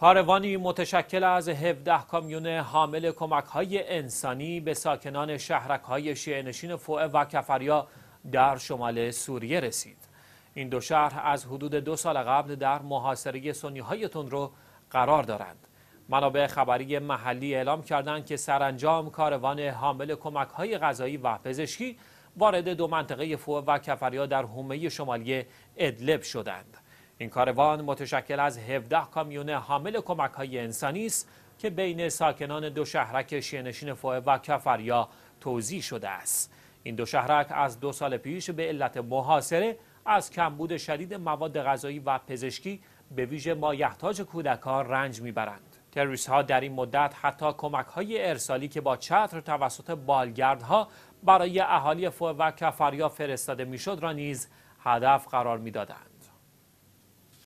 کاروانی متشکل از 17 کامیون حامل کمک های انسانی به ساکنان شهرک های شیعنشین فوعه و کفریا در شمال سوریه رسید. این دو شهر از حدود دو سال قبل در محاصره سنی های رو قرار دارند. منابع خبری محلی اعلام کردند که سرانجام کاروان حامل کمک های غذایی و پزشکی وارد دو منطقه فوه و کفریا در حومه شمالی ادلب شدند. این کاروان متشکل از 17 کامیون حامل کمک های انسانی است که بین ساکنان دو شهرک شینشین فوه و کفریا توضیح شده است این دو شهرک از دو سال پیش به علت محاصره از کمبود شدید مواد غذایی و پزشکی به ویژه مایحتاج کودکان رنج میبرند تروریس ها در این مدت حتی کمک های ارسالی که با چتر توسط بالگردها برای اهالی فوه و کفریا فرستاده میشد را نیز هدف قرار میدادند